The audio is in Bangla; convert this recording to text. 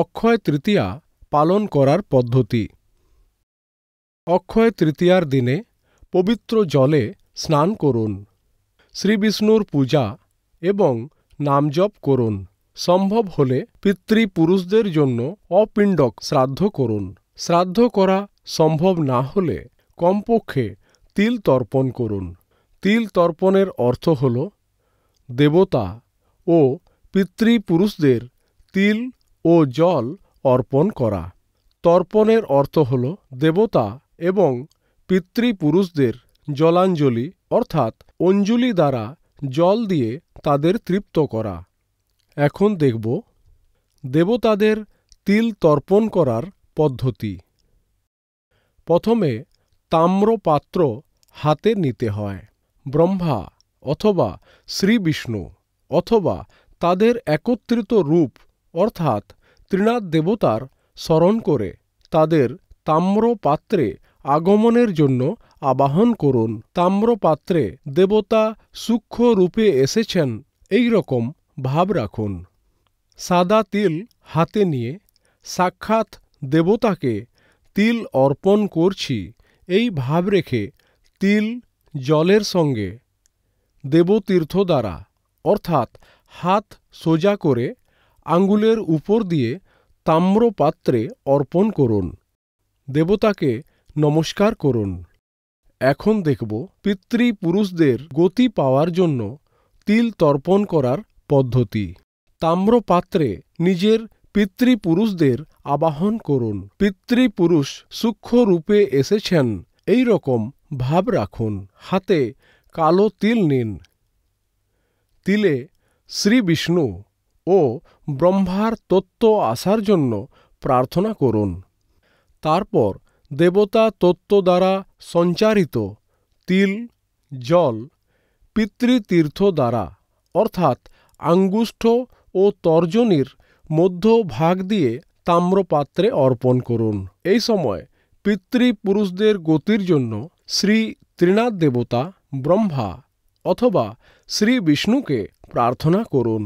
অক্ষয় তৃতীয়া পালন করার পদ্ধতি অক্ষয় তৃতীয়ার দিনে পবিত্র জলে স্নান করুন শ্রীবিষ্ণুর পূজা এবং নামজপ করুন সম্ভব হলে পিতৃপুরুষদের জন্য অপিণ্ডক শ্রাদ্ধ করুন শ্রাদ্ধ করা সম্ভব না হলে কমপক্ষে তিল তর্পণ করুন তিল তর্পণের অর্থ হল দেবতা ও পিতৃপুরুষদের তিল ও জল অর্পণ করা তর্পণের অর্থ হল দেবতা এবং পিতৃপুরুষদের জলাঞ্জলি অর্থাৎ অঞ্জলি দ্বারা জল দিয়ে তাদের তৃপ্ত করা এখন দেখব দেবতাদের তিল তর্পণ করার পদ্ধতি প্রথমে তাম্র পাত্র হাতে নিতে হয় ব্রহ্মা অথবা শ্রীবিষ্ণু অথবা তাদের একত্রিত রূপ অর্থাৎ ত্রিনাথ দেবতার স্মরণ করে তাদের তাম্র পাত্রে আগমনের জন্য আবাহন করুন তাম্র পাত্রে দেবতা সূক্ষ্ম রূপে এসেছেন এই রকম ভাব রাখুন সাদা তিল হাতে নিয়ে সাক্ষাৎ দেবতাকে তিল অর্পণ করছি এই ভাব রেখে তিল জলের সঙ্গে দেবতীর্থ দ্বারা অর্থাৎ হাত সোজা করে আঙ্গুলের উপর দিয়ে তাম্র পাত্রে অর্পণ করুন দেবতাকে নমস্কার করুন এখন দেখব পিতৃপুরুষদের গতি পাওয়ার জন্য তিল তর্পণ করার পদ্ধতি তাম্রপাত্রে নিজের পিতৃপুরুষদের আবাহন করুন পিতৃপুরুষ সূক্ষ্ম রূপে এসেছেন এই রকম ভাব রাখুন হাতে কালো তিল নিন তিলে শ্রী বিষ্ণু ও ব্রহ্মার তত্ত্ব আসার জন্য প্রার্থনা করুন তারপর দেবতা তত্ত্ব দ্বারা সঞ্চারিত তিল জল পিতৃতীর্থ দ্বারা অর্থাৎ আঙ্গুষ্ঠ ও তর্জনীর মধ্য ভাগ দিয়ে তাম্রপাত্রে অর্পণ করুন এই সময় পিতৃপুরুষদের গতির জন্য শ্রী ত্রিনাথ দেবতা ব্রহ্মা অথবা শ্রী বিষ্ণুকে প্রার্থনা করুন